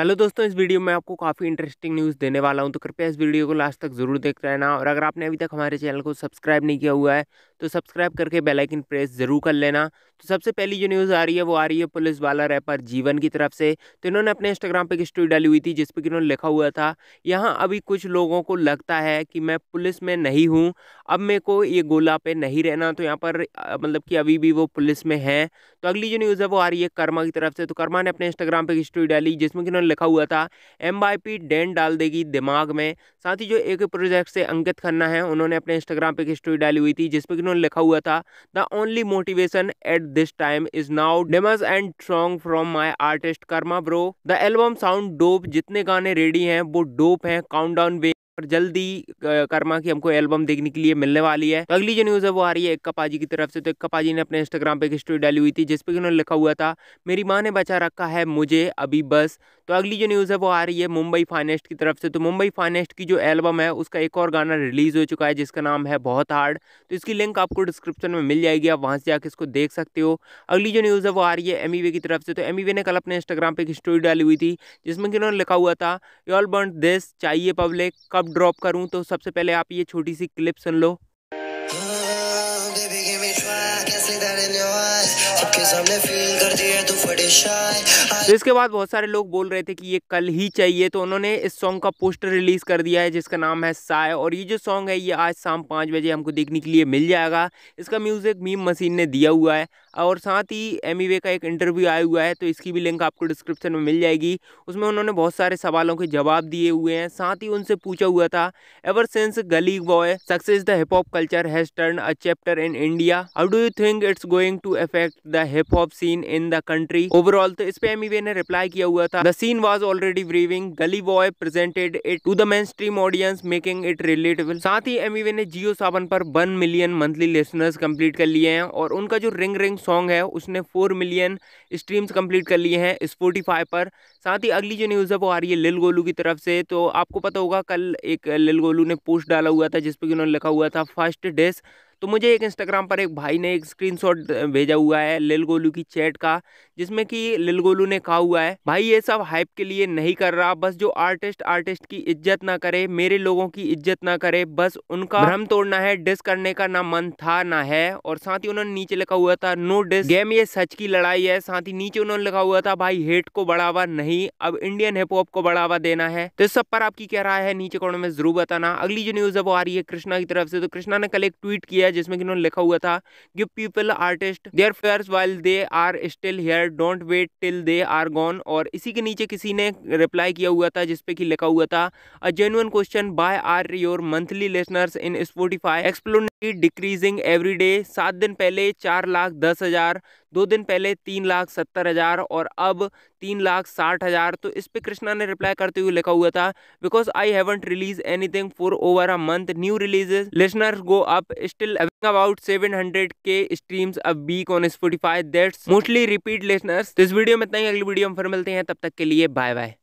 hello दोस्तों इस video में आपको काफ़ी इंटरेस्टिंग न्यूज़ देने वाला हूं तो कृपया इस वीडियो को लास्ट तक ज़रूर देख रहना और अगर आपने अभी तक हमारे चैनल को सब्सक्राइब नहीं किया हुआ है तो सब्सक्राइब करके बेल आइकन प्रेस ज़रूर कर लेना तो सबसे पहली जो न्यूज़ आ रही है वो आ रही है पुलिस वाला रैपर जीवन की तरफ से तो इन्होंने अपने इंस्टाग्राम पर एक स्टोरी डाली हुई थी जिस पर इन्होंने लिखा हुआ था यहाँ अभी कुछ लोगों को लगता है कि मैं पुलिस में नहीं हूँ अब मेरे को ये गोला पे नहीं रहना तो यहाँ पर मतलब कि अभी भी वो पुलिस में हैं तो अगली जो न्यूज़ है वो आ रही है कर्मा की तरफ से तो कर्मा ने अपने इंस्टाग्राम पर हिस्ट्री डाली जिसमें कि उन्होंने लिखा हुआ था एम डेन डाल देगी दिमाग में साथ ही जो एक प्रोजेक्ट से अंकित खन्ना है उन्होंने अपने इंस्टाग्राम पर एक डाली हुई थी जिसमें कि उन्होंने लिखा हुआ था the only motivation at this time is now demos and strong from my artist Karma bro the album sound dope जितने गाने रेडी हैं वो डोप हैं काउंट डाउन और जल्दी कर्मा की हमको एल्बम देखने के लिए मिलने वाली है तो अगली जो न्यूज़ है वो आ रही है एक कपाजी की तरफ से तो एक कपाजी ने अपने इंस्टाग्राम पर एक स्टोरी डाली हुई थी जिसपे उन्होंने लिखा हुआ था मेरी माँ ने बचा रखा है मुझे अभी बस तो अगली जो न्यूज़ है वो आ रही है मुंबई फाइनेस्ट की तरफ से तो मुंबई फाइनेस्ट की जो एल्बम है उसका एक और गाना रिलीज़ हो चुका है जिसका नाम है बहुत हार्ड तो इसकी लिंक आपको डिस्क्रिप्शन में मिल जाएगी आप वहाँ से जाकर इसको देख सकते हो अगली जो न्यूज़ है वो आ रही है एम e की तरफ से तो एम e ने कल अपने इंस्टाग्राम पर एक स्टोरी डाली हुई थी जिसमें कि उन्होंने लिखा हुआ था यू ऑल बर्न दिस चाहिए पब्लिक कब ड्रॉप करूँ तो सबसे पहले आप ये छोटी सी क्लिप सुन लो हाँ, सबके सामने फील कर दिया तो इसके बाद बहुत सारे लोग बोल रहे थे कि ये कल ही चाहिए तो उन्होंने इस सॉन्ग का पोस्टर रिलीज़ कर दिया है जिसका नाम है साय और ये जो सॉन्ग है ये आज शाम पाँच बजे हमको देखने के लिए मिल जाएगा इसका म्यूज़िक मीम मशीन ने दिया हुआ है और साथ ही एम का एक इंटरव्यू आया हुआ है तो इसकी भी लिंक आपको डिस्क्रिप्शन में मिल जाएगी उसमें उन्होंने बहुत सारे सवालों के जवाब दिए हुए हैं साथ ही उनसे पूछा हुआ था ever since Gully Boy success the hip hop culture has turn a chapter in India how do you think it's going to affect the hip hop scene in the country overall तो इस पे एम e ने reply किया हुआ था the scene was already brewing Gully Boy presented it to the mainstream audience making it relatable साथ ही M e ने जियो सावन पर one million monthly listeners complete कर लिए हैं और उनका जो रिंग रिंग सॉन्ग है उसने फोर मिलियन स्ट्रीम्स कंप्लीट कर लिए हैं स्पोटीफाई पर साथ ही अगली जो न्यूज़ है वो आ रही है लिल गोलू की तरफ से तो आपको पता होगा कल एक लिल गोलू ने पोस्ट डाला हुआ था जिसपे कि उन्होंने लिखा हुआ था फर्स्ट डेस्क तो मुझे एक इंस्टाग्राम पर एक भाई ने एक स्क्रीनशॉट भेजा हुआ है लिल गोलू की चैट का जिसमें कि लिल गोलू ने कहा हुआ है भाई ये सब हाइप के लिए नहीं कर रहा बस जो आर्टिस्ट आर्टिस्ट की इज्जत ना करे मेरे लोगों की इज्जत ना करे बस उनका भ्रम तोड़ना है डिस करने का ना मन था ना है और साथ ही उन्होंने नीचे लिखा हुआ था नो डिस गेम ये सच की लड़ाई है साथ ही नीचे उन्होंने लिखा हुआ था भाई हेट को बढ़ावा नहीं अब इंडियन हिप हॉप को बढ़ावा देना है तो इस सब पर आपकी क्या राय है नीचे कौन में जरूर बताना अगली जो न्यूज है वो आ रही है कृष्णा की तरफ से तो कृष्णा ने कल एक ट्वीट किया है जिसमें कि उन्होंने लिखा हुआ था कि people artist their fair while they are still here don't wait till they are gone और इसी के नीचे किसी ने रिप्लाई किया हुआ था जिसपे कि लिखा हुआ था a genuine question why are your monthly listeners in Spotify explore decreasing every day सात दिन पहले चार लाख दस हज़ार दो दिन पहले तीन लाख सत्तर हज़ार और अब तीन लाख साठ हज़ार तो इस पे कृष्णा ने रिप्लाई करते हुए लिखा हुआ था because I haven't release anything for over a month new releases listeners go up still about seven hundred K streams a week on Spotify that's mostly repeat listeners इस वीडियो में इतना ही अगली वीडियो हम फिर मिलते हैं तब तक के लिए बाय बाय